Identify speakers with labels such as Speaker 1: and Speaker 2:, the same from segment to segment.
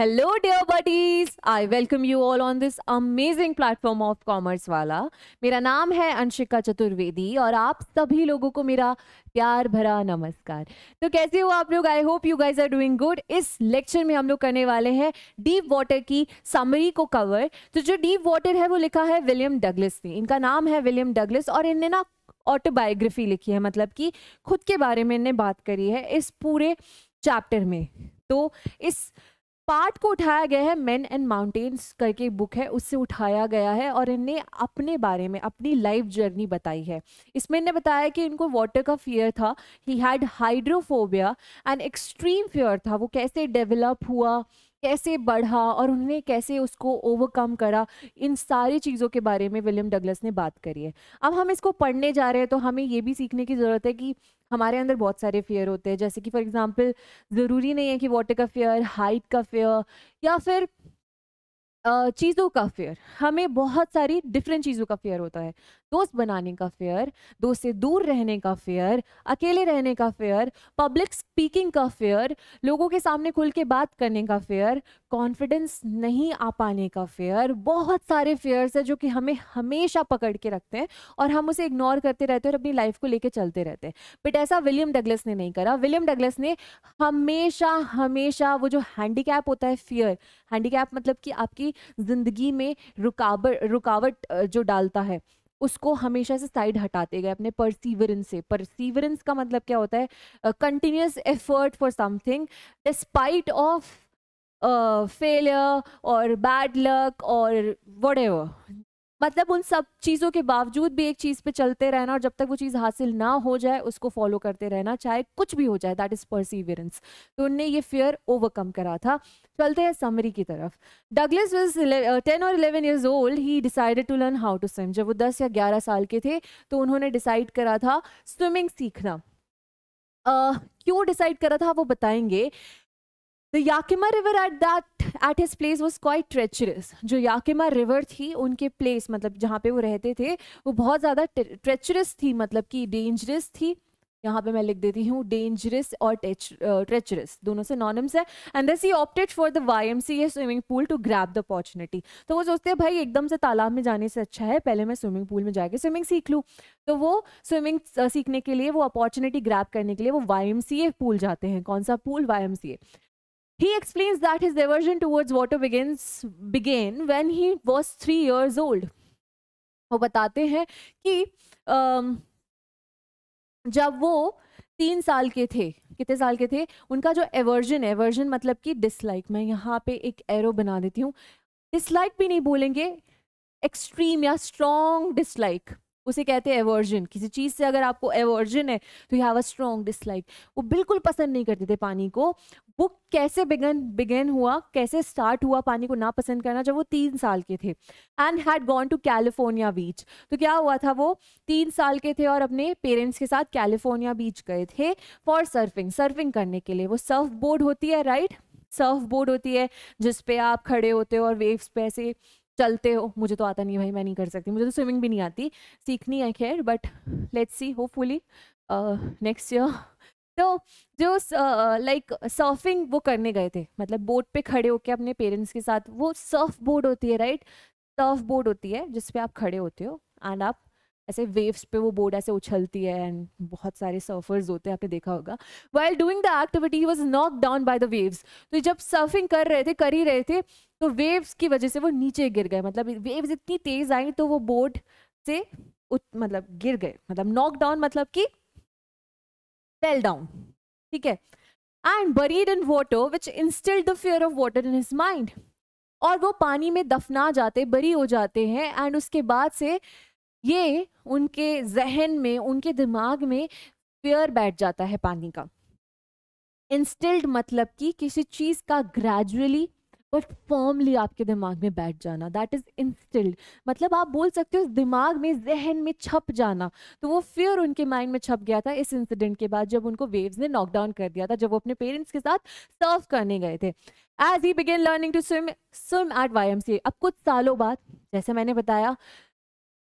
Speaker 1: Hello dear buddies I welcome you all on this amazing platform of commerce वाला मेरा नाम है अंशिका चतुर्वेदी और आप सभी लोगों को मेरा प्यार भरा नमस्कार तो कैसे हो आप लोग I hope you guys are doing good इस लेक्चर में हम लोग करने वाले हैं डीप वाटर की समरी को कवर तो जो डीप वाटर है वो लिखा है विलियम डगलिस ने इनका नाम है विलियम डगलिस और इनने ना ऑटोबायोग्राफी लिखी है मतलब कि खुद के बारे में इनने बात करी है इस पूरे चैप्टर में तो इस पार्ट को उठाया गया है मैन एंड माउंटेन्स करके बुक है उससे उठाया गया है और इनने अपने बारे में अपनी लाइफ जर्नी बताई है इसमें इनने बताया कि इनको वाटर का फियर था he had hydrophobia and extreme fear था वो कैसे डेवलप हुआ कैसे बढ़ा और उन्होंने कैसे उसको ओवरकम करा इन सारी चीज़ों के बारे में विलियम डगलस ने बात करी है अब हम इसको पढ़ने जा रहे हैं तो हमें ये भी सीखने की ज़रूरत है कि हमारे अंदर बहुत सारे फेयर होते हैं जैसे कि फॉर एग्जांपल ज़रूरी नहीं है कि वाटर का फेयर हाइट का फेयर या फिर चीज़ों का फेयर हमें बहुत सारी डिफरेंट चीज़ों का फेयर होता है दोस्त बनाने का फेयर दोस्त से दूर रहने का फेयर अकेले रहने का फेयर पब्लिक स्पीकिंग का फेयर लोगों के सामने खुल के बात करने का फेयर कॉन्फिडेंस नहीं आ पाने का फेयर बहुत सारे फेयर्स है जो कि हमें हमेशा पकड़ के रखते हैं और हम उसे इग्नोर करते रहते हैं और अपनी लाइफ को लेके चलते रहते हैं बट ऐसा विलियम डगलस ने नहीं करा विलियम डगलस ने हमेशा हमेशा वो जो हैंडीकैप होता है फियर हैंडीकैप मतलब कि आपकी ज़िंदगी में रुकावट रुकावट जो डालता है उसको हमेशा से साइड हटाते गए अपने परसीवरेंस से परसीवरेंस का मतलब क्या होता है continuous effort for something despite of failure और बैड लक और वट मतलब उन सब चीज़ों के बावजूद भी एक चीज़ पे चलते रहना और जब तक वो चीज़ हासिल ना हो जाए उसको फॉलो करते रहना चाहे कुछ भी हो जाए दैट इज़ परसिवियरेंस तो उनने ये फियर ओवरकम करा था चलते हैं समरी की तरफ डगलस वज टेन और eleven years old he decided to learn how to swim जब वो दस या ग्यारह साल के थे तो उन्होंने डिसाइड करा था स्विमिंग सीखना uh, क्यों डिसाइड करा था वो बताएंगे the Yakima river at that at his place was quite treacherous जो याकिमा रिवर थी उनके प्लेस मतलब जहाँ पे वो रहते थे वो बहुत ज़्यादा ट्रेचरस थी मतलब कि डेंजरस थी यहाँ पे मैं लिख देती हूँ डेंजरस और ट्रेचरस दोनों से नॉनम्स है and thus he opted for the Y M C A swimming pool to grab the opportunity तो वो सोचते हैं भाई एकदम से तालाब में जाने से अच्छा है पहले मैं स्विमिंग पूल में जाके स्विमिंग सीख लूँ तो वो स्विमिंग सीखने के लिए वो अपॉर्चुनिटी ग्रैप करने के लिए वो Y M C A pool जाते हैं कौन सा pool Y M C A He explains that his aversion towards water begins began when he was 3 years old. वो बताते हैं कि जब वो तीन साल के थे कितने साल के थे उनका जो एवर्जन एवर्जन मतलब कि डिसलाइक मैं यहाँ पे एक एरो बना देती हूँ डिसलाइक भी नहीं बोलेंगे एक्सट्रीम या स्ट्रॉन्ग डिसलाइक उसे कहते हैं एवर्जन किसी चीज़ से अगर आपको एवर्जन है तो you have a strong dislike वो बिल्कुल पसंद नहीं करते थे पानी को वो कैसे बिगन बिगन हुआ कैसे स्टार्ट हुआ पानी को ना पसंद करना जब वो तीन साल के थे and had gone to California beach तो क्या हुआ था वो तीन साल के थे और अपने पेरेंट्स के साथ कैलिफोर्निया बीच गए थे फॉर सर्फिंग सर्फिंग करने के लिए वो सर्फ बोर्ड होती है राइट सर्फ बोर्ड होती है जिस पे आप खड़े होते हो और वेव्स पे ऐसे चलते हो मुझे तो आता नहीं भाई मैं नहीं कर सकती मुझे तो स्विमिंग भी नहीं आती सीखनी है खैर but let's see hopefully next year तो जो लाइक सर्फिंग uh, वो करने गए थे मतलब बोट पे खड़े होके अपने पेरेंट्स के साथ वो सर्फ बोर्ड होती है राइट सर्फ बोर्ड होती है जिसपे आप खड़े होते हो एंड आप ऐसे वेव्स पे वो बोर्ड ऐसे उछलती है एंड बहुत सारे सर्फर्स होते हैं आपने देखा होगा while doing the activity was knock down by the waves तो जब सर्फिंग कर रहे थे कर ही रहे थे तो वेव्स की वजह से वो नीचे गिर गए मतलब वेव्स इतनी तेज आई तो वो बोर्ड से उत, मतलब गिर गए मतलब नॉक डाउन मतलब कि फेल डाउन ठीक है and buried in water which instill the fear of water in his mind और वो पानी में दफना जाते बरी हो जाते हैं एंड उसके बाद से ये उनके जहन में उनके दिमाग में फेयर बैठ जाता है पानी का इंस्टिल्ड मतलब कि किसी चीज़ का ग्रेजुअली बट फॉर्मली आपके दिमाग में बैठ जाना दैट इज़ इंस्टिल्ड मतलब आप बोल सकते हो दिमाग में जहन में छप जाना तो वो फियर उनके माइंड में छप गया था इस इंसिडेंट के बाद जब उनको वेव्स ने नॉकडाउन कर दिया था जब वो अपने पेरेंट्स के साथ सर्व करने गए थे as he began learning to swim swim at Y अब कुछ सालों बाद जैसे मैंने बताया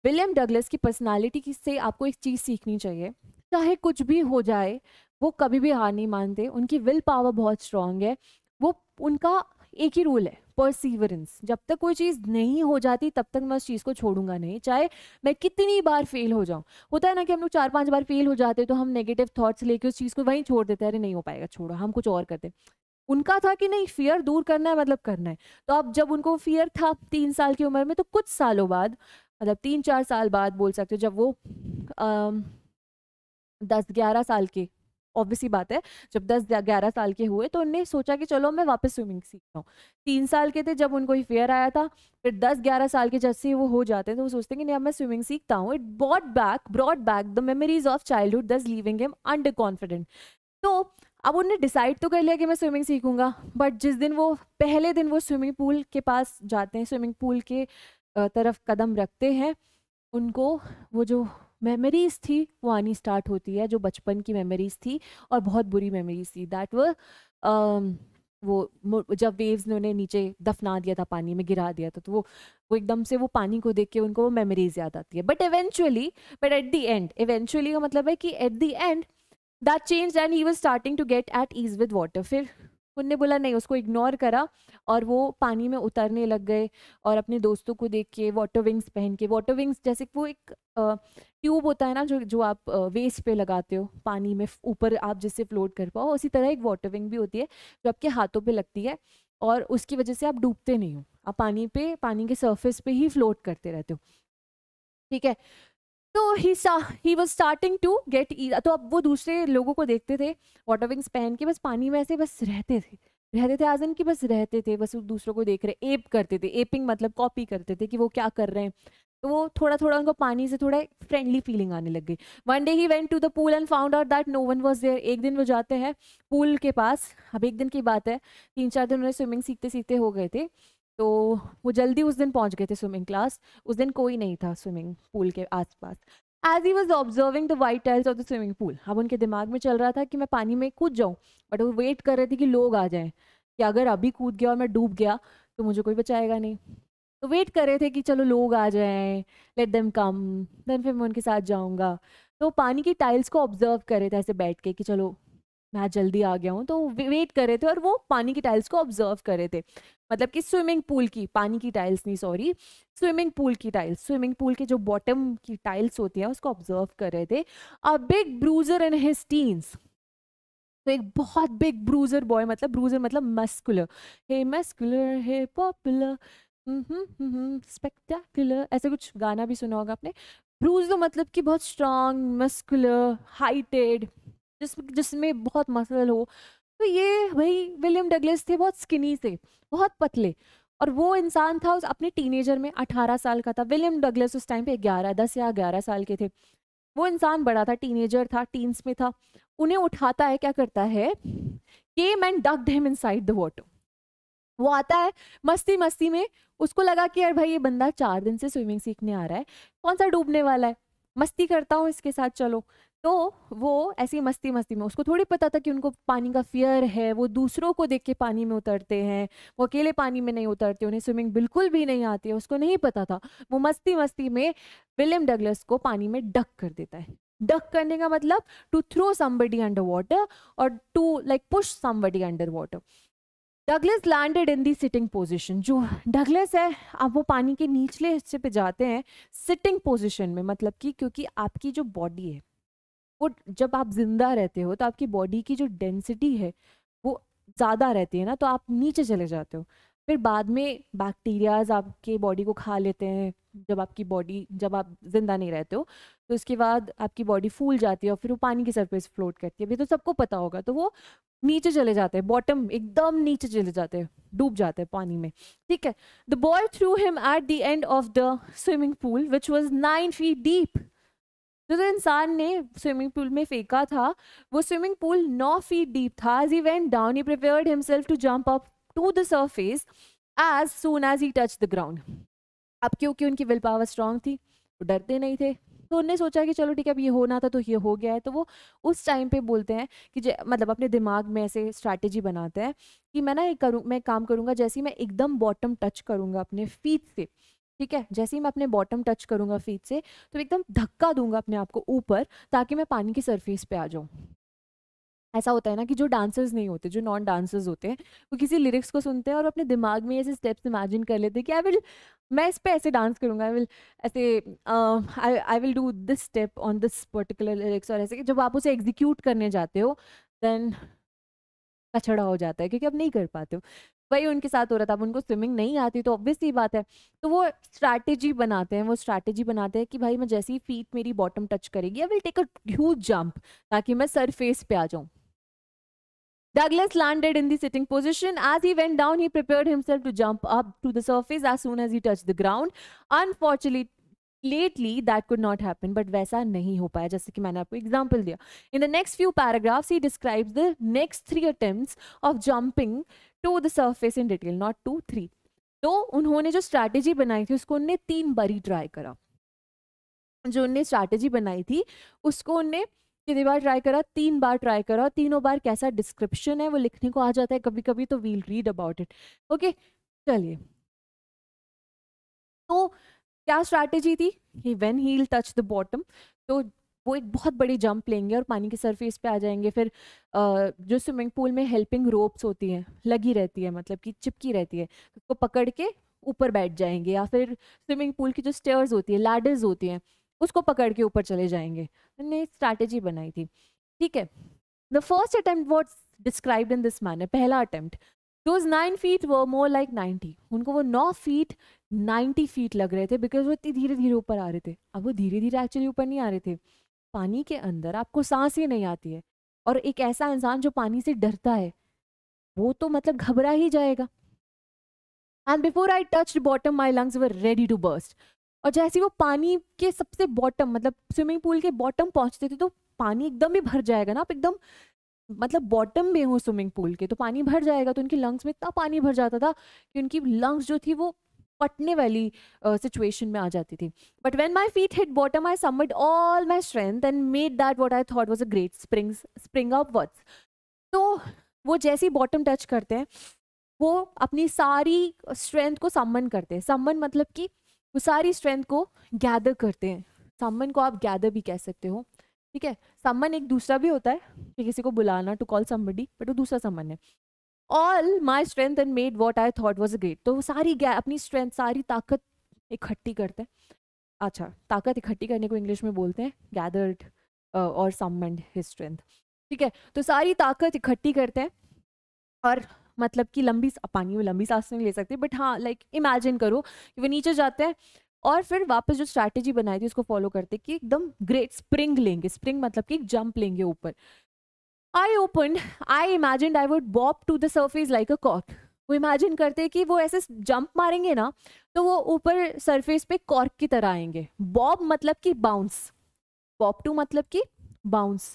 Speaker 1: विलियम डगलस की पर्सनालिटी की से आपको एक चीज़ सीखनी चाहिए चाहे कुछ भी हो जाए वो कभी भी हार नहीं मानते उनकी विल पावर बहुत स्ट्रांग है वो उनका एक ही रूल है परसीवरेंस जब तक कोई चीज़ नहीं हो जाती तब तक मैं उस चीज़ को छोड़ूंगा नहीं चाहे मैं कितनी बार फेल हो जाऊँ होता है ना कि हम लोग चार पांच बार फेल हो जाते तो हम नेगेटिव थॉट्स लेके उस चीज़ को वहीं छोड़ देते हैं अरे नहीं हो पाएगा छोड़ो हम कुछ और करते उनका था कि नहीं फियर दूर करना है मतलब करना है तो अब जब उनको फियर था तीन साल की उम्र में तो कुछ सालों बाद मतलब तीन चार साल बाद बोल सकते हो जब वो आ, दस ग्यारह साल के ऑब्वियसली बात है जब दस ग्यारह साल के हुए तो उनने सोचा कि चलो मैं वापस स्विमिंग सीखता हूँ तीन साल के थे जब उनको ही फेयर आया था फिर दस ग्यारह साल के जैसे वो हो जाते हैं तो वो सोचते हैं कि नहीं अब मैं स्विमिंग सीखता हूँ it brought back brought back the memories of childhood thus living him under confident तो अब उनने डिसाइड तो कर लिया कि मैं स्विमिंग सीखूंगा बट जिस दिन वो पहले दिन वो स्विमिंग पूल के पास जाते हैं स्विमिंग पूल के तरफ कदम रखते हैं उनको वो जो मेमोरीज थी वो आनी स्टार्ट होती है जो बचपन की मेमोरीज थी और बहुत बुरी मेमोरीज थी दैट वो वो जब वेव्स ने उन्हें नीचे दफना दिया था पानी में गिरा दिया था तो वो वो एकदम से वो पानी को देख के उनको वो मेमोरीज याद आती है but eventually but at the end eventually का मतलब है कि at the end that change and he was starting to get at ease with water फिर उनने बोला नहीं उसको इग्नोर करा और वो पानी में उतरने लग गए और अपने दोस्तों को देख के वाटर विंग्स पहन के वाटर विंग्स जैसे वो एक ट्यूब होता है ना जो जो आप वेस्ट पे लगाते हो पानी में ऊपर आप जिससे फ्लोट कर पाओ उसी तरह एक वाटर विंग भी होती है जो आपके हाथों पर लगती है और उसकी वजह से आप डूबते नहीं हो आप पानी पे पानी के सर्फेस पे ही फ्लोट करते रहते हो ठीक है तो he he was starting to get ई तो अब वो दूसरे लोगों को देखते थे वाटर विंग्स पहन के बस पानी में ऐसे बस रहते थे रहते थे आजन की बस रहते थे बस दूसरों को देख रहे एप करते थे एपिंग मतलब कॉपी करते थे कि वो क्या कर रहे हैं तो वो थोड़ा थोड़ा उनको पानी से थोड़ा फ्रेंडली फीलिंग आने लग गई one day he went to the pool and found out that no one was there एक दिन वो जाते हैं पूल के पास अब एक दिन की बात है तीन चार दिन उन्हें स्विमिंग सीखते सीखते हो गए थे तो वो जल्दी उस दिन पहुंच गए थे स्विमिंग क्लास उस दिन कोई नहीं था स्विमिंग पूल के आसपास as he was observing the white tiles of the swimming pool अब उनके दिमाग में चल रहा था कि मैं पानी में कूद जाऊँ बट वो वेट कर रहे थे कि लोग आ जाएँ कि अगर अभी कूद गया और मैं डूब गया तो मुझे कोई बचाएगा नहीं तो वेट कर रहे थे कि चलो लोग आ जाएं लेट देम कम देन फिर मैं उनके साथ जाऊँगा तो पानी की टाइल्स को ऑब्जर्व कर रहे थे ऐसे बैठ के कि चलो मैं जल्दी आ गया हूँ तो वेट कर रहे थे और वो पानी की टाइल्स को ऑब्जर्व कर रहे थे मतलब कि स्विमिंग पूल की पानी की टाइल्स नहीं सॉरी स्विमिंग पूल की टाइल्स स्विमिंग पूल के जो बॉटम की टाइल्स होती हैं उसको ऑब्जर्व कर रहे थे a big bruiser in his teens तो एक बहुत बिग ब्रूजर बॉय मतलब ब्रूजर मतलब muscular hey muscular hey popular spectacular ऐसा कुछ गाना भी सुना होगा आपने ब्रूजर मतलब कि बहुत स्ट्रांग मस्कुलर हाइटेड जिस जिसमें बहुत मसल हो तो ये भाई विलियम डगलस थे बहुत स्किनी से बहुत पतले और वो इंसान था उस अपने टीनेजर में 18 साल का था विलियम डगलस उस टाइम पे 11 10 या 11 साल के थे वो इंसान बड़ा था टीनेजर था टीन्स में था उन्हें उठाता है क्या करता है came and ducked him side the water वो आता है मस्ती मस्ती में उसको लगा कि यार भाई ये बंदा चार दिन से स्विमिंग सीखने आ रहा है कौन सा डूबने वाला है मस्ती करता हूँ इसके साथ चलो तो वो ऐसी मस्ती मस्ती में उसको थोड़ी पता था कि उनको पानी का फियर है वो दूसरों को देख के पानी में उतरते हैं वो अकेले पानी में नहीं उतरते उन्हें स्विमिंग बिल्कुल भी नहीं आती है उसको नहीं पता था वो मस्ती मस्ती में विलियम डगलस को पानी में डक कर देता है डक करने का मतलब to throw somebody under water और to like push somebody under water Douglas landed in the sitting position जो डगलस है अब वो पानी के निचले हिस्से पे जाते हैं सिटिंग पोजिशन में मतलब कि क्योंकि आपकी जो बॉडी है वो जब आप जिंदा रहते हो तो आपकी बॉडी की जो डेंसिटी है वो ज़्यादा रहती है ना तो आप नीचे चले जाते हो फिर बाद में बैक्टीरियाज आपके बॉडी को खा लेते हैं जब आपकी बॉडी जब आप जिंदा नहीं रहते हो तो उसके बाद आपकी बॉडी फूल जाती है और फिर वो पानी की सरफेस फ्लोट करती है अभी तो सबको पता होगा तो वो नीचे चले जाते हैं बॉटम एकदम नीचे चले जाते हैं डूब जाते हैं पानी में ठीक है the boy threw him at the end of the swimming pool which was nine feet deep तो जो तो इंसान ने स्विमिंग पूल में फेंका था वो स्विमिंग पूल नौ फीट डीप था as he went down he prepared himself to jump up to the surface as soon as he touch the ground अब क्योंकि उनकी विल पावर स्ट्रांग थी वो डरते नहीं थे तो उनने सोचा कि चलो ठीक है अब ये होना था तो ये हो गया है तो वो उस टाइम पे बोलते हैं कि मतलब अपने दिमाग में ऐसे स्ट्रैटेजी बनाते हैं कि मैं ना ये करूँ मैं काम करूँगा जैसे ही मैं एकदम बॉटम टच करूँगा अपने फीट से ठीक है जैसे ही मैं अपने बॉटम टच करूँगा फीट से तो एकदम धक्का दूंगा अपने आप को ऊपर ताकि मैं पानी की सरफेस पे आ जाऊँ ऐसा होता है ना कि जो डांसर्स नहीं होते जो नॉन डांसर्स होते हैं वो किसी लिरिक्स को सुनते हैं और अपने दिमाग में ऐसे स्टेप्स इमेजिन कर लेते हैं कि आई विल मैं इस पे ऐसे डांस करूँगा आई विल ऐसे I will do this step on this particular lyrics और ऐसे कि जब आप उसे एग्जीक्यूट करने जाते हो देन कचड़ा हो जाता है क्योंकि आप नहीं कर पाते हो वही उनके साथ हो रहा था अब उनको स्विमिंग नहीं आती तो ऑब्वियसली बात है तो वो स्ट्रैटेजी बनाते हैं वो स्ट्रैटेजी बनाते हैं कि भाई मैं जैसी फीट मेरी बॉटम टच करेगी I will take a huge jump ताकि मैं सरफेस पे आ जाऊं Douglas landed in the sitting position. As he went down, he prepared himself to jump up to the surface as soon as he touched the ground. Unfortunately, lately that could not happen but वैसा नहीं हो पाया जैसे कि मैंने आपको example दिया in the next few paragraphs he describes the next three attempts of jumping to the surface in detail not two three तो उन्होंने जो स्ट्रैटेजी बनाई थी उसको उनने तीन बारी ट्राई करा जो उनने स्ट्रैटेजी बनाई थी उसको उनने कितनी बार ट्राई करा तीन बार ट्राई करा तीनों बार कैसा डिस्क्रिप्शन है वो लिखने को आ जाता है कभी कभी तो we'll read about it okay चलिए तो क्या स्ट्रैटेजी थी when he touch the bottom तो वो एक बहुत बड़ी जंप लेंगे और पानी के सरफेस पे आ जाएंगे फिर जो स्विमिंग पूल में हेल्पिंग रोप्स होती हैं लगी रहती है मतलब कि चिपकी रहती है उसको पकड़ के ऊपर बैठ जाएंगे या फिर स्विमिंग पूल की जो स्टेयर्स होती है लैडर्स होती हैं उसको पकड़ के ऊपर चले जाएंगे मैंने स्ट्रैटेजी बनाई थी ठीक है the first attempt what describe in this manner पहला अटैम्प्ट दोज नाइन फीट वो मोर लाइक नाइन्टी उनको वो नौ फीट नाइन्टी फीट लग रहे थे बिकॉज वो इतनी धीरे धीरे ऊपर आ रहे थे अब वो धीरे धीरे एक्चुअली ऊपर नहीं आ रहे थे पानी के अंदर आपको सांस ही नहीं आती है और एक ऐसा इंसान जो पानी से डरता है वो तो मतलब घबरा ही जाएगा and before I touch bottom my lungs were ready to burst और जैसे वो पानी के सबसे बॉटम मतलब स्विमिंग पूल के बॉटम पहुंचते थे तो पानी एकदम ही भर जाएगा ना आप एकदम मतलब बॉटम में हो स्विमिंग पूल के तो पानी भर जाएगा तो उनके लंग्स में इतना पानी भर जाता था कि उनकी लंग्स जो थी वो पटने वाली सिचुएशन uh, में आ जाती थी but when my feet hit bottom I submit all my strength and made that what I thought was a great spring spring of words तो वो जैसे ही बॉटम टच करते हैं वो अपनी सारी स्ट्रेंथ को सम्मन करते हैं सम्मन मतलब कि वो सारी स्ट्रेंथ को गैदर करते हैं सम्मन को आप गैदर भी कह सकते हो ठीक है सम्मन एक दूसरा भी होता है कि किसी को बुलाना टू कॉल समबडी बट वो दूसरा सम्मन है all my strength and made what I thought was a great तो सारी गै अपनी स्ट्रेंथ सारी ताकत इकट्ठी करते हैं अच्छा ताकत इकट्ठी करने को इंग्लिश में बोलते हैं गैदर्ड और सममेंड हिज स्ट्रेंथ ठीक है तो सारी ताकत इकट्ठी करते हैं और मतलब कि लंबी पानी में लंबी सांस नहीं ले सकते बट हाँ लाइक इमेजिन करो कि वो नीचे जाते हैं और फिर वापस जो स्ट्रैटेजी बनाई थी उसको फॉलो करते कि एकदम ग्रेट स्प्रिंग लेंगे स्प्रिंग मतलब कि जंप लेंगे ऊपर I open I imagine I would bop to the surface like a cork वो इमेजिन करते कि वो ऐसे जंप मारेंगे ना तो वो ऊपर सरफेस पे कॉर्क की तरह आएंगे बॉब मतलब कि बाउंस बॉप टू मतलब कि बाउंस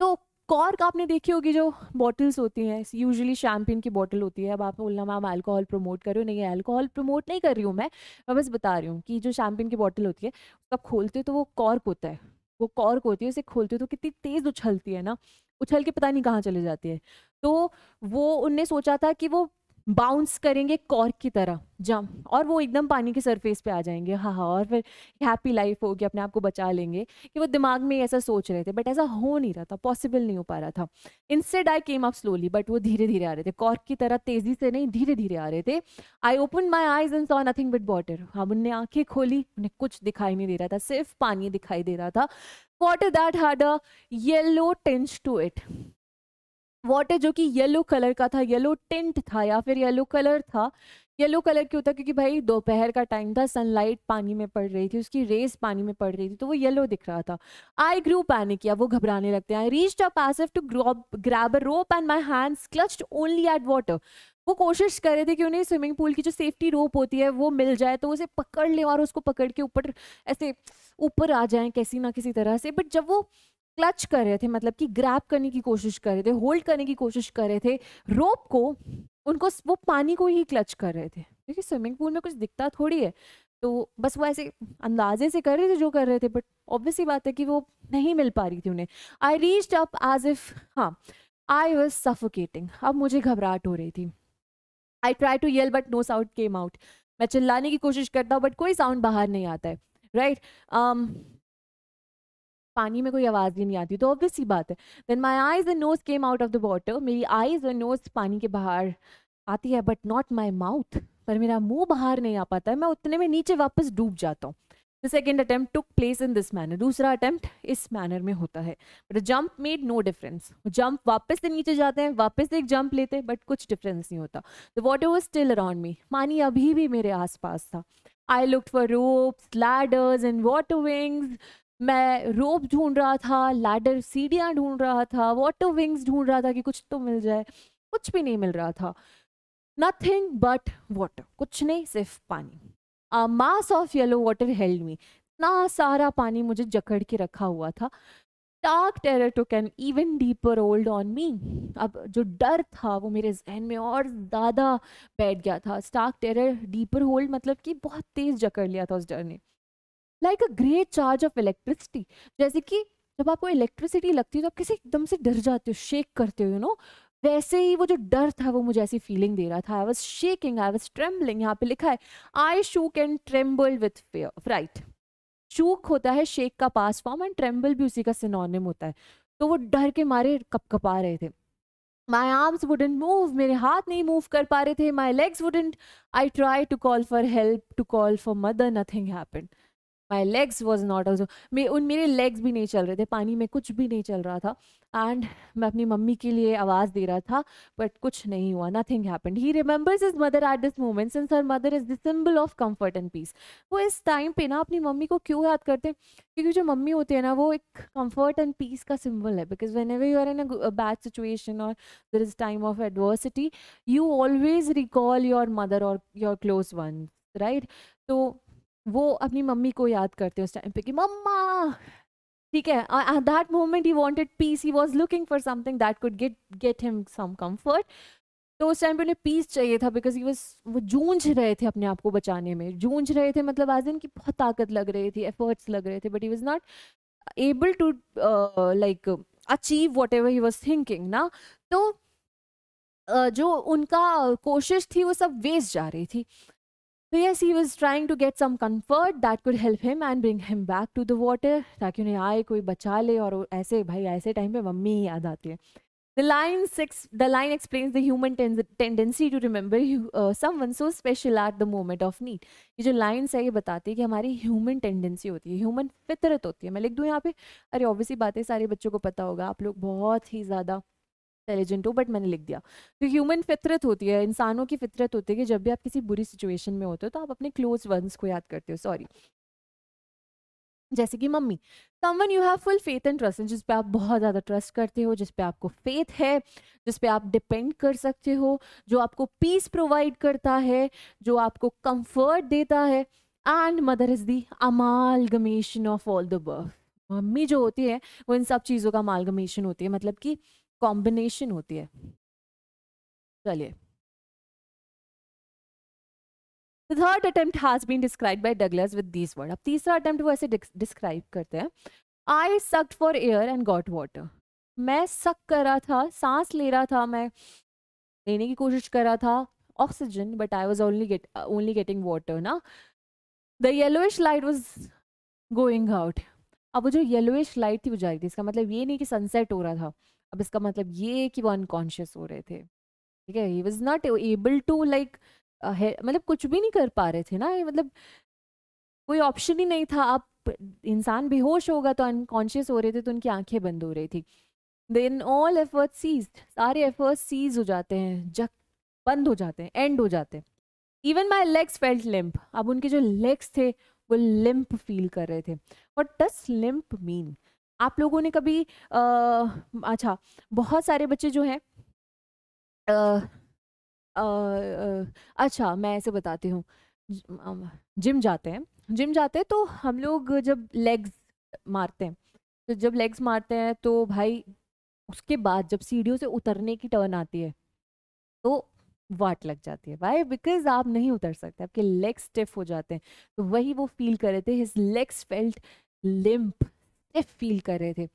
Speaker 1: तो कॉर्क आपने देखी होगी जो बॉटल्स होती हैं यूजुअली शैम्पिन की बॉटल होती है अब आप बोलना मैम अल्कोहल प्रमोट कर रही हूँ नहीं अल्कोहल प्रमोट नहीं कर रही हूँ मैं मैं बस बता रही हूँ कि जो शैम्पिन की बॉटल होती है उसका खोलते तो वो कॉर्क होता है वो कॉर्क होती है उसे खोलती हूँ तो कितनी तेज़ उछलती है ना उछल के पता नहीं कहाँ चले जाती है तो वो उनने सोचा था कि वो बाउंस करेंगे कॉर्क की तरह जम और वो एकदम पानी के सरफेस पे आ जाएंगे हाँ हाँ और फिर हैप्पी लाइफ होगी अपने आप को बचा लेंगे कि वो दिमाग में ऐसा सोच रहे थे बट ऐसा हो नहीं रहा था पॉसिबल नहीं हो पा रहा था instead I came up slowly but वो धीरे धीरे आ रहे थे कॉर्क की तरह तेजी से नहीं धीरे धीरे आ रहे थे I open my eyes and saw nothing but water हम उनने आंखें खोली उन्हें कुछ दिखाई नहीं दे रहा था सिर्फ पानी दिखाई दे रहा था water that had a yellow tinge to it water जो कि येलो कलर का था येलो टिंट था या फिर येलो कलर था येलो कलर क्यों था क्योंकि भाई दोपहर का टाइम था सनलाइट पानी में पड़ रही थी उसकी रेस पानी में पड़ रही थी तो वो येलो दिख रहा था आई ग्रू पैनिक किया वो घबराने लगते हैं I reach a passive to grab a rope and my hands clutched only at water वो कोशिश कर रहे थे कि उन्हें स्विमिंग पूल की जो सेफ्टी रोप होती है वो मिल जाए तो उसे पकड़ लें और उसको पकड़ के ऊपर ऐसे ऊपर आ जाए कैसी ना किसी तरह से बट जब वो क्लच कर रहे थे मतलब कि ग्रैप करने की कोशिश कर रहे थे होल्ड करने की कोशिश कर रहे थे रोप को उनको वो पानी को ही क्लच कर रहे थे क्योंकि स्विमिंग पूल में कुछ दिखता थोड़ी है तो बस वो ऐसे अंदाजे से कर रहे थे जो कर रहे थे बट ऑब्वियसली बात है कि वो नहीं मिल पा रही थी उन्हें I reach up as if हाँ आई वॉज सफोकेटिंग अब मुझे घबराहट हो रही थी I try to yell but no sound came out मैं चिल्लाने की कोशिश करता हूँ बट कोई साउंड बाहर नहीं आता है राइट right? um, पानी में कोई आवाज़ ही नहीं आती तो ऑब्वियस ही बात है then my eyes and nose came out of the water मेरी आईज एंड नोज पानी के बाहर आती है बट नॉट माई माउथ पर मेरा मुंह बाहर नहीं आ पाता है मैं उतने में नीचे वापस डूब जाता हूँ the second attempt took place in this manner दूसरा अटैम्प्ट इस मैनर में होता है but jump made no difference jump वापस से नीचे जाते हैं वापस से एक जंप लेते हैं बट कुछ डिफरेंस नहीं होता the water was still around me पानी अभी भी मेरे आसपास था I look for ropes ladders and water wings मैं रोप ढूंढ रहा था लैडर सीढ़ियाँ ढूंढ रहा था वाटर विंग्स ढूंढ रहा था कि कुछ तो मिल जाए कुछ भी नहीं मिल रहा था नथिंग बट वाटर कुछ नहीं सिर्फ पानी a mass of yellow water held me इतना सारा पानी मुझे जकड़ के रखा हुआ था dark tear to can even deeper old on me अब जो डर था वो मेरे जहन में और ज़्यादा बैठ गया था स्टार्क टेरर डीपर होल्ड मतलब कि बहुत तेज़ जकड़ लिया था उस डर ने like a great charge of electricity जैसे कि जब आपको इलेक्ट्रिसिटी लगती है तो आप किसी एकदम से डर जाते हो शेक करते हो यू नो वैसे ही वो जो डर था वो मुझे ऐसी फीलिंग दे रहा था I was shaking I was trembling यहाँ पे लिखा है I shook can tremble with fear right shook होता है शेक का पास फॉर्म एंड ट्रेम्बल भी उसी का सिनोनिम होता है तो वो डर के मारे कपकपा रहे थे माई आर्म्स वुडेंट मूव मेरे हाथ नहीं मूव कर पा रहे थे my legs wouldn't I try to call for help to call for mother nothing happen my legs was not also मे उन मेरे लेग्स भी नहीं चल रहे थे पानी में कुछ भी नहीं चल रहा था एंड मैं अपनी मम्मी के लिए आवाज़ दे रहा था बट कुछ नहीं हुआ nothing happened he remembers his mother at this moment since her mother is the symbol of comfort and peace वो इस टाइम पे ना अपनी मम्मी को क्यों याद करते हैं क्योंकि जो मम्मी होती है ना वो एक कम्फर्ट एंड पीस का सिम्बल है because whenever you are in a bad situation और there is time of adversity you always recall your mother और योर क्लोज वन राइट तो वो अपनी मम्मी को याद करते हैं उस टाइम पे कि मम्मा ठीक है that moment he wanted peace he was looking for something that could get get him some comfort तो उस टाइम पे उन्हें पीस चाहिए था बिकॉज ही वॉज वो जूझ रहे थे अपने आप को बचाने में जूझ रहे थे मतलब एज इन की बहुत ताकत लग रही थी एफर्ट्स लग रहे थे but he was not able to like achieve whatever he was thinking ना तो uh, जो उनका कोशिश थी वो सब वेस्ट जा रही थी तो yes he was trying to get some comfort that could help him and bring him back to the water ताकि उन्हें आए कोई बचा ले और ऐसे भाई ऐसे टाइम पे मम्मी ही याद आती है the line six the line explains the human tendency to remember uh, someone so special at the moment of need. ये जो lines है ये बताती है कि हमारी human tendency होती है human फितरत होती है मैं लिख दूँ यहाँ पे अरे obviously बातें सारे बच्चों को पता होगा आप लोग बहुत ही ज़्यादा इंटेलिजेंट हो बट मैंने लिख दिया तो ह्यूमन फितरत होती है इंसानों की फितरत होती है कि जब भी आप किसी बुरी सिचुएशन में होते हो तो आप अपने क्लोज वंस को याद करते हो सॉरी जैसे कि मम्मी someone you have full faith and trust जिस पे आप बहुत ज़्यादा ट्रस्ट करते हो जिस पे आपको फेथ है जिस पे आप डिपेंड कर सकते हो जो आपको पीस प्रोवाइड करता है जो आपको कंफर्ट देता है and mother is the amalgamation of all the बर्फ मम्मी जो होती है वो इन सब चीज़ों का अमालगमेशन होती है मतलब कि कॉम्बिनेशन होती है चलिए The third attempt has been described by Douglas with these words. अब तीसरा attempt वो ऐसे describe करते हैं I sucked for air and got water. मैं सक कर रहा था सांस ले रहा था मैं लेने की कोशिश कर रहा था oxygen but I was only get only getting water ना the yellowish light was going out अब वो जो येलोइश लाइट थी वो जा रही थी इसका मतलब ये नहीं कि सनसेट हो रहा था अब इसका मतलब ये कि वो अनकॉन्शियस हो रहे थे ठीक है he was not able to like मतलब कुछ भी नहीं कर पा रहे थे ना मतलब कोई ऑप्शन ही नहीं था आप इंसान बेहोश होगा तो अनकॉन्शियस हो रहे थे तो उनकी आंखें बंद हो रही थी देन ऑल एफर्ट सीज सारे एफर्ट सीज हो जाते हैं जब बंद हो जाते हैं एंड हो जाते हैं even my legs felt limp अब उनके जो लेग्स थे वो लिम्प फील कर रहे थे वट डस लिम्प मीन आप लोगों ने कभी आ, अच्छा बहुत सारे बच्चे जो हैं अच्छा मैं ऐसे बताती हूँ जिम जाते हैं जिम जाते हैं तो हम लोग जब लेग्स मारते हैं तो जब लेग्स मारते हैं तो भाई उसके बाद जब सीढ़ियों से उतरने की टर्न आती है तो वाट लग जाती है वाई बिकॉज आप नहीं उतर सकते आपके लेग्स स्टिफ हो जाते हैं तो वही वो फील कर रहे थे हिज लेग्स फेल्ट लिम्प ये फील कर रहे थे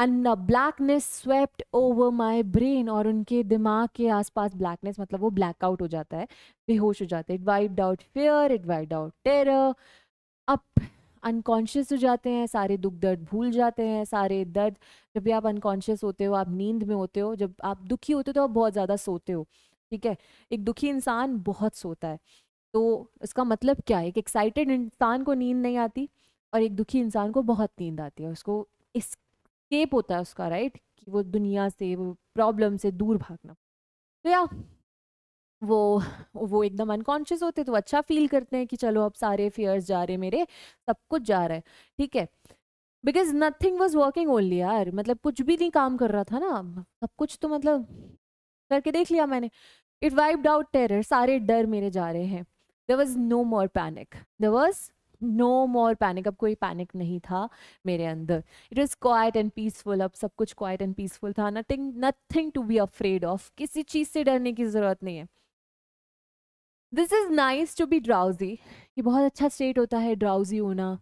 Speaker 1: and blackness swept over my brain और उनके दिमाग के आसपास ब्लैकनेस मतलब वो ब्लैकआउट हो जाता है बेहोश हो जाते हैं it wiped out fear it wiped out terror up unconscious हो जाते हैं सारे दुख दर्द भूल जाते हैं सारे दर्द जब भी आप अनकॉन्शियस होते हो आप नींद में होते हो जब आप दुखी होते हो तो आप बहुत ज़्यादा सोते हो ठीक है एक दुखी इंसान बहुत सोता है तो इसका मतलब क्या है एक एक्साइटेड इंसान को नींद नहीं आती और एक दुखी इंसान को बहुत नींद आती है उसको एस्केप होता है उसका राइट कि वो दुनिया से वो प्रॉब्लम से दूर भागना तो या वो वो एकदम अनकॉन्शियस होते तो अच्छा फील करते हैं कि चलो अब सारे फेयर्स जा रहे मेरे सब कुछ जा रहा है ठीक है because nothing was working only यार मतलब कुछ भी नहीं काम कर रहा था ना सब कुछ तो मतलब करके देख लिया मैंने इट वाइप्ड आउट टेरर सारे डर मेरे जा रहे हैं there was no more panic there was no more panic अब कोई पैनिक नहीं था मेरे अंदर it is quiet and peaceful अब सब कुछ क्वाइट एंड पीसफुल था nothing nothing to be afraid of किसी चीज़ से डरने की ज़रूरत नहीं है this is nice to be drowsy ये बहुत अच्छा स्टेट होता है ड्राउजी होना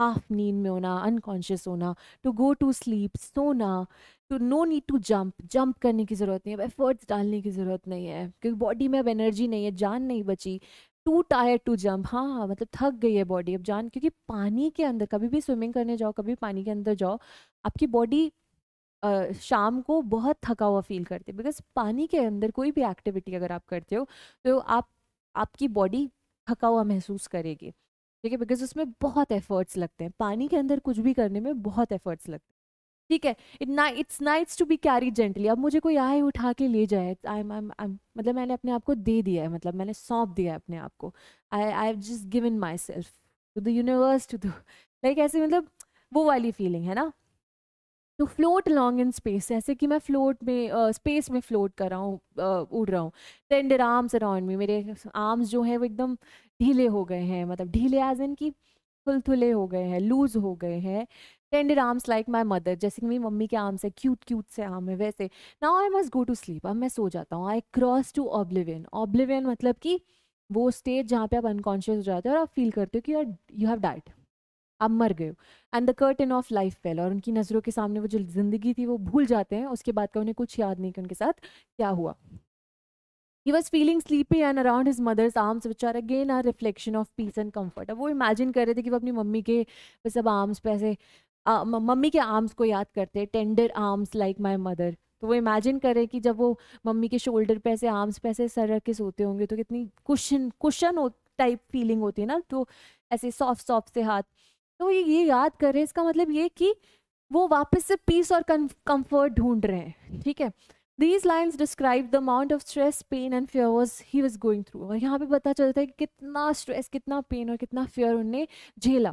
Speaker 1: हाफ नींद में होना अनकॉन्शियस होना टू गो टू स्लीप सोना to no need to jump jump करने की ज़रूरत नहीं है अब एफर्ट्स डालने की ज़रूरत नहीं है क्योंकि बॉडी में अब एनर्जी नहीं है जान नहीं बची टू टायर टू जम्प हाँ हाँ मतलब थक गई है बॉडी अब जान क्योंकि पानी के अंदर कभी भी स्विमिंग करने जाओ कभी पानी के अंदर जाओ आपकी बॉडी शाम को बहुत थका हुआ फील करती है बिकॉज पानी के अंदर कोई भी एक्टिविटी अगर आप करते हो तो आप आपकी बॉडी थका हुआ महसूस करेगी ठीक है बिकॉज उसमें बहुत एफर्ट्स लगते हैं पानी के अंदर कुछ भी करने में बहुत एफर्ट्स लगते हैं ठीक है इट ना it's nice to be carry gently अब मुझे कोई आए उठा के ले जाए आई एम आई एम मतलब मैंने अपने आप को दे दिया है मतलब मैंने सौंप दिया है अपने आप को I I have just given myself to the universe to do like ऐसे मतलब वो वाली फीलिंग है ना to float long in space ऐसे कि मैं फ्लोट में स्पेस uh, में फ्लोट कर रहा हूँ uh, उड़ रहा हूँ टेंडर आर्म्स अराउंड में मेरे आर्म्स जो हैं वो एकदम ढीले हो गए हैं मतलब ढीले आज इन की थुलथुले हो गए हैं लूज हो गए हैं tender arms like my mother जैसे कि मेरी मम्मी के आर्म्स है क्यूट क्यूट से आर्म है वैसे now I must go to sleep अब मैं सो जाता हूँ I cross to oblivion oblivion मतलब कि वो स्टेज जहाँ पे आप अनकॉन्शियस हो जाते हो और आप फील करते हो कि यार यू हैव डाइट आप मर गए हो and the curtain of life fell और उनकी नज़रों के सामने वो जो जिंदगी थी वो भूल जाते हैं उसके बाद का उन्हें कुछ याद नहीं कि उनके साथ क्या हुआ he was feeling sleepy and around his mother's arms which are again are reflection of peace and comfort अब वो इमेजिन कर रहे थे कि वो अपनी मम्मी के सब आर्म्स पे ऐसे मम्मी के आर्म्स को याद करते हैं tender arms like my mother तो वो इमेजिन करें कि जब वो मम्मी के शोल्डर पे ऐसे आर्म्स पे ऐसे सर रख के सोते होंगे तो कितनी कुशन कुशन हो टाइप फीलिंग होती है ना तो ऐसे सॉफ्ट सॉफ्ट से हाथ तो ये ये याद करें इसका मतलब ये कि वो वापस से पीस और कंफर्ट ढूंढ रहे हैं ठीक है these lines describe the amount of stress pain and fear was he was going through और यहाँ पे पता चलता है कि कितना स्ट्रेस कितना पेन और कितना फेयर उनने झेला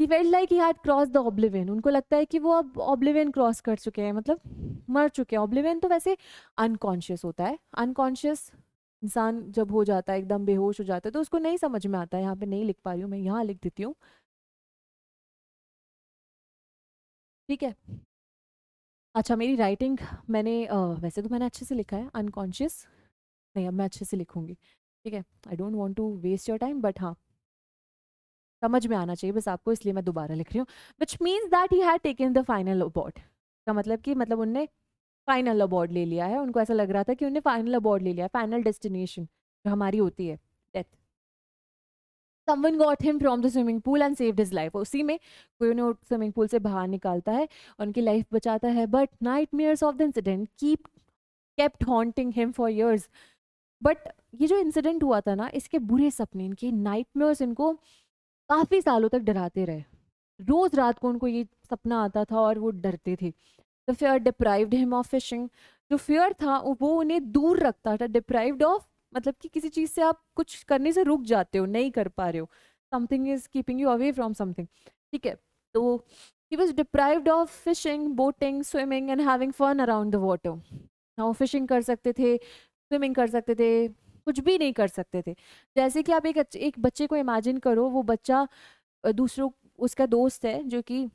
Speaker 1: he well like he had cross the oblivion उनको लगता है कि वो अब ऑब्लिवेन क्रॉस कर चुके हैं मतलब मर चुके हैं ऑब्लिवेन तो वैसे अनकॉन्शियस होता है अनकॉन्शियस इंसान जब हो जाता है एकदम बेहोश हो जाता है तो उसको नहीं समझ में आता है यहाँ पे नहीं लिख पा रही हूँ मैं यहाँ लिख देती हूँ ठीक है अच्छा मेरी राइटिंग मैंने आ, वैसे तो मैंने अच्छे से लिखा है अनकॉन्शियस नहीं अब मैं अच्छे से लिखूँगी ठीक है I don't want to waste your time but हाँ समझ में आना चाहिए बस आपको इसलिए मैं दोबारा लिख रही हूँ which means that he had taken the final award का मतलब कि मतलब उनने फाइनल अवार्ड ले लिया है उनको ऐसा लग रहा था कि उनने फाइनल अवार्ड ले लिया है फाइनल डेस्टिनेशन जो हमारी होती है death someone got him from the swimming pool and saved his life उसी में कोई उन्हें स्विमिंग पूल से बाहर निकालता है उनकी लाइफ बचाता है but nightmares of the incident keep kept haunting him for years but ये जो इंसिडेंट हुआ था ना इसके बुरे सपने इनके नाइट मेयर्स इनको काफ़ी सालों तक डराते रहे रोज़ रात को उनको ये सपना आता था और वो डरते थे the fear deprived him of fishing जो फेयर था वो उन्हें दूर रखता था डिप्राइव्ड ऑफ मतलब कि किसी चीज़ से आप कुछ करने से रुक जाते हो नहीं कर पा रहे हो something is keeping you away from something ठीक है तो he was deprived of fishing boating swimming and having fun around the water ना वो फिशिंग कर सकते थे स्विमिंग कर सकते थे कुछ भी नहीं कर सकते थे जैसे कि आप एक एक बच्चे को इमेजिन करो वो बच्चा दूसरों उसका दोस्त है जो कि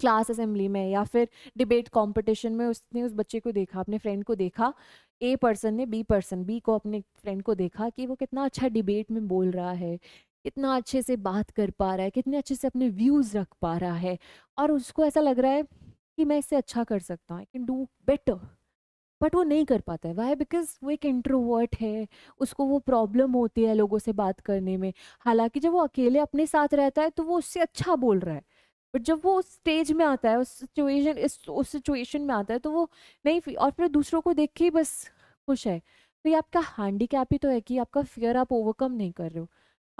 Speaker 1: क्लास असेंबली में या फिर डिबेट कंपटीशन में उसने उस बच्चे को देखा अपने फ्रेंड को देखा ए पर्सन ने बी पर्सन बी को अपने फ्रेंड को देखा कि वो कितना अच्छा डिबेट में बोल रहा है कितना अच्छे से बात कर पा रहा है कितने अच्छे से अपने व्यूज़ रख पा रहा है और उसको ऐसा लग रहा है कि मैं इससे अच्छा कर सकता हूँ I can do better but वो नहीं कर पाता है वाई बिकॉज वो एक इंट्रोवर्ट है उसको वो प्रॉब्लम होती है लोगों से बात करने में हालांकि जब वो अकेले अपने साथ रहता है तो वो उससे अच्छा बोल रहा है बट जब वो उस स्टेज में आता है उस सिचुएशन इस उस सिचुएशन में आता है तो वो नहीं और फिर दूसरों को देख के ही बस खुश है तो ये आपका हैंडी ही तो है कि आपका फियर आप ओवरकम नहीं कर रहे हो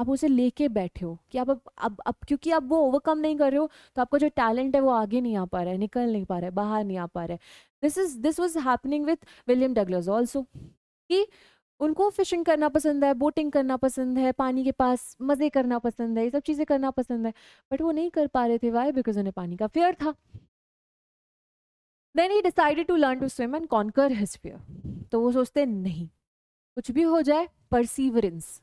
Speaker 1: आप उसे लेके बैठे हो कि आप अब अब, अब क्योंकि आप वो ओवरकम नहीं कर रहे हो तो आपका जो टैलेंट है वो आगे नहीं आ पा रहा है निकल नहीं पा रहा है बाहर नहीं आ पा रहा है this is this was happening with William Douglas also कि उनको फिशिंग करना पसंद है बोटिंग करना पसंद है पानी के पास मज़े करना पसंद है ये सब चीज़ें करना पसंद है बट वो नहीं कर पा रहे थे वाई बिकॉज उन्हें पानी का फेयर था then he decided to learn to swim and conquer his fear तो वो सोचते नहीं कुछ भी हो जाए परसीवरेंस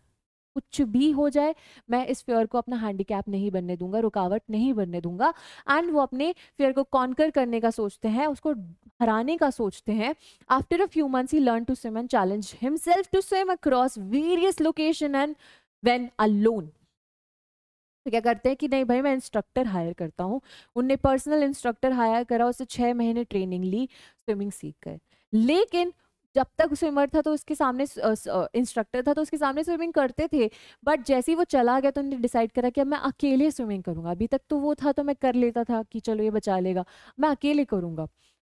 Speaker 1: कुछ भी हो जाए मैं इस फेयर को अपना हैंडीकैप नहीं बनने दूंगा रुकावट नहीं बनने दूंगा एंड वो अपने फेयर को कॉन्कर करने का सोचते हैं उसको हराने का सोचते हैं after a few months he learn to swim and challenge himself to swim across various location and when alone तो क्या करते हैं कि नहीं भाई मैं इंस्ट्रक्टर हायर करता हूँ उनने पर्सनल इंस्ट्रक्टर हायर करा उससे छः महीने ट्रेनिंग ली स्विमिंग सीख कर लेकिन जब तक स्विमर था तो उसके सामने इंस्ट्रक्टर था तो उसके सामने स्विमिंग करते थे बट जैसे ही वो चला गया तो उन्होंने डिसाइड करा कि अब मैं अकेले स्विमिंग करूँगा अभी तक तो वो था तो मैं कर लेता था कि चलो ये बचा लेगा मैं अकेले करूँगा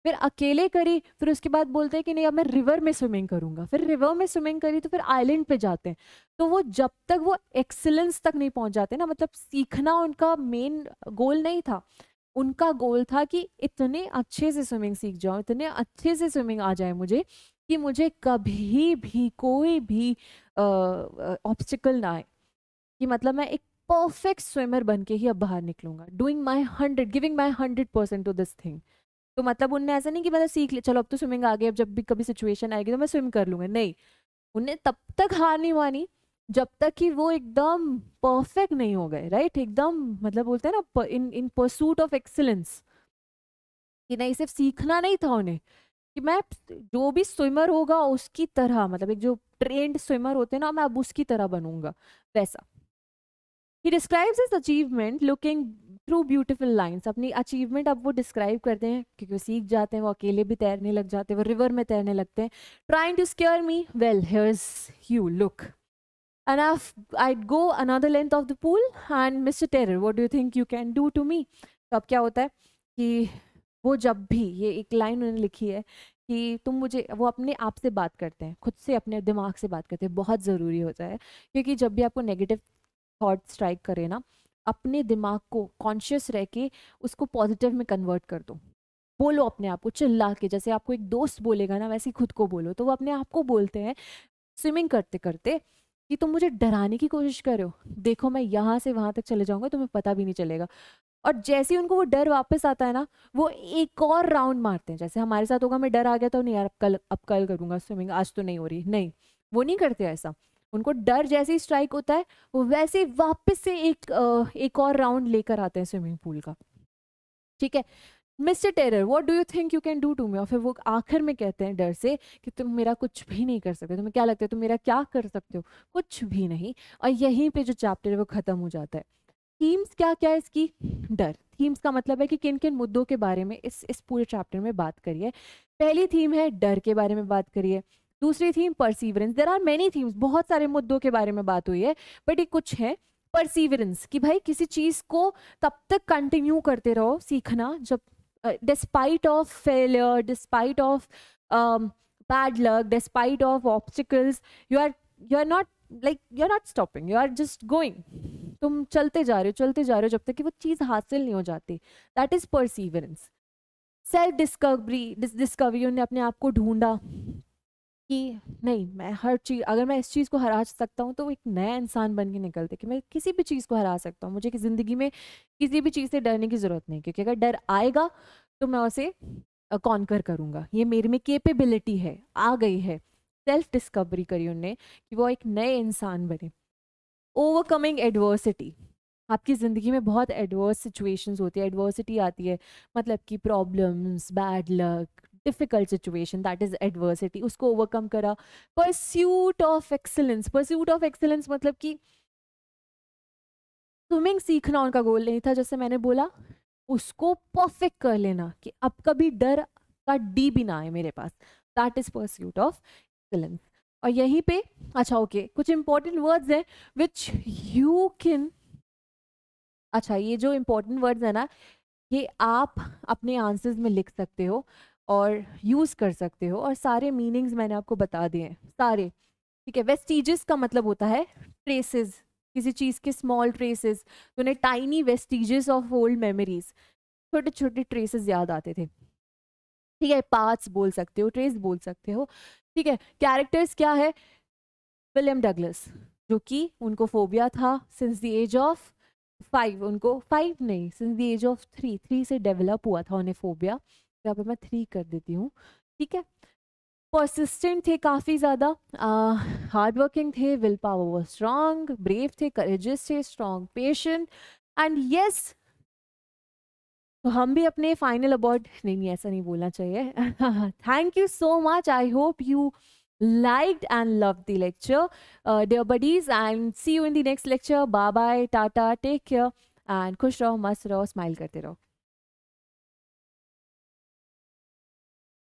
Speaker 1: फिर अकेले करी फिर उसके बाद बोलते हैं कि नहीं अब मैं रिवर में स्विमिंग करूँगा फिर रिवर में स्विमिंग करी तो फिर आइलैंड पे जाते हैं तो वो जब तक वो एक्सेलेंस तक नहीं पहुँच जाते ना मतलब सीखना उनका मेन गोल नहीं था उनका गोल था कि इतने अच्छे से स्विमिंग सीख जाओ इतने अच्छे से स्विमिंग आ जाए मुझे कि मुझे कभी भी कोई भी ऑब्स्टिकल ना आए कि मतलब मैं एक परफेक्ट स्विमर बन के ही अब बाहर निकलूंगा doing my hundred giving my hundred percent to this thing तो मतलब उनने ऐसा नहीं कि मतलब सीख ले चलो अब तो स्विमिंग आ गई अब जब भी कभी सिचुएशन आएगी तो मैं स्विम कर लूंगा नहीं उनने तब तक हार नहीं मानी जब तक कि वो एकदम परफेक्ट नहीं हो गए राइट एकदम मतलब बोलते हैं ना in in pursuit of excellence कि नहीं सिर्फ सीखना नहीं था उन्हें कि मैं जो भी स्विमर होगा उसकी तरह मतलब एक जो ट्रेंड स्विमर होते हैं ना मैं अब उसकी तरह बनूंगा वैसा ही describes his achievement looking through beautiful lines अपनी अचीवमेंट अब वो डिस्क्राइब करते हैं क्योंकि वो सीख जाते हैं वो अकेले भी तैरने लग जाते हैं वो रिवर में तैरने लगते हैं trying to scare me well here's you look enough i'd go another length of the pool and mr terror what do you think you can do to me तो अब क्या होता है कि वो जब भी ये एक लाइन उन्होंने लिखी है कि तुम मुझे वो अपने आप से बात करते हैं खुद से अपने दिमाग से बात करते हैं बहुत ज़रूरी होता है क्योंकि जब भी आपको नेगेटिव थाट स्ट्राइक करे ना अपने दिमाग को कॉन्शियस रह के उसको पॉजिटिव में कन्वर्ट कर दो बोलो अपने आप को चिल्ला के जैसे आपको एक दोस्त बोलेगा ना वैसे ही खुद को बोलो तो वो अपने आप को बोलते हैं स्विमिंग करते करते कि तुम मुझे डराने की कोशिश कर रहे हो देखो मैं यहाँ से वहाँ तक चले जाऊँगा तुम्हें पता भी नहीं चलेगा और जैसे ही उनको वो डर वापस आता है ना वो एक और राउंड मारते हैं जैसे हमारे साथ होगा मैं डर आ गया तो नहीं यार अब कल अब कल करूँगा स्विमिंग आज तो नहीं हो रही नहीं वो नहीं करते ऐसा उनको डर जैसे ही स्ट्राइक होता है वो वैसे वापस से एक एक और राउंड लेकर आते हैं स्विमिंग पूल का ठीक है Mister terror what do you think you can do to me और फिर वो आखिर में कहते हैं डर से कि तुम मेरा कुछ भी नहीं कर सकते तुम्हें क्या लगता है तुम मेरा क्या कर सकते हो कुछ भी नहीं और यहीं पे जो चैप्टर है वो ख़त्म हो जाता है थीम्स क्या क्या है इसकी डर थीम्स का मतलब है कि किन किन मुद्दों के बारे में इस इस पूरे चैप्टर में बात करिए पहली थीम है डर के बारे में बात करिए दूसरी theme perseverance there are many themes बहुत सारे मुद्दों के बारे में बात हुई है बट ये कुछ है परसीवरेंस कि भाई किसी चीज़ को तब तक कंटिन्यू करते रहो सीखना जब despite of failure despite of bad luck despite of obstacles you are you are not like you are not stopping you are just going तुम चलते जा रहे हो चलते जा रहे हो जब तक कि वो चीज़ हासिल नहीं हो जाती that is perseverance self discovery discovery उन्होंने अपने आप को ढूंढा कि नहीं मैं हर चीज़ अगर मैं इस चीज़ को हरा सकता हूँ तो एक नया इंसान बन के निकलते कि मैं किसी भी चीज़ को हरा सकता हूँ मुझे कि ज़िंदगी में किसी भी चीज़ से डरने की ज़रूरत नहीं क्योंकि अगर डर आएगा तो मैं उसे कॉन्कर करूँगा ये मेरे में केपेबिलिटी है आ गई है सेल्फ डिस्कवरी करी उनने कि वो एक नए इंसान बने ओवरकमिंग एडवर्सिटी आपकी ज़िंदगी में बहुत एडवर्स सिचुएशंस होती है एडवर्सिटी आती है मतलब कि problems bad luck difficult situation that is adversity उसको ओवरकम करा pursuit of excellence pursuit of excellence मतलब कि स्विमिंग सीखना उनका गोल नहीं था जैसे मैंने बोला उसको परफेक्ट कर लेना कि अब कभी डर का डी भी ना आए मेरे पास that is pursuit of excellence और यहीं पे अच्छा ओके okay, कुछ इंपॉर्टेंट वर्ड्स हैं विच यू कैन अच्छा ये जो इम्पोर्टेंट वर्ड्स है ना ये आप अपने आंसर्स में लिख सकते हो और यूज़ कर सकते हो और सारे मीनिंग्स मैंने आपको बता दिए हैं सारे ठीक है वेस्टिजेस का मतलब होता है ट्रेसेस किसी चीज़ के स्मॉल ट्रेसेस तो उन्हें tiny vestiges of old memories छोटे छोटे ट्रेसेस याद आते थे ठीक है पार्ट्स बोल सकते हो ट्रेस बोल सकते हो ठीक है कैरेक्टर्स क्या है विलियम डगलस जो कि उनको फोबिया था since the age of five उनको फाइव नहीं since the age of three three से डेवलप हुआ था उन्हें फोबिया यहाँ पे मैं थ्री कर देती हूँ ठीक है परसिस्टेंट थे काफ़ी ज़्यादा हार्ड वर्किंग थे will power was strong brave थे करेजिस थे स्ट्रॉन्ग पेशेंट एंड येस तो हम भी अपने फाइनल अवार्ड नहीं नहीं ऐसा नहीं बोलना चाहिए thank you so much I hope you like and love the lecture dear buddies and see you in the next lecture bye bye ta-ta take care and खुश रहो मस्त रहो स्माइल करते रहो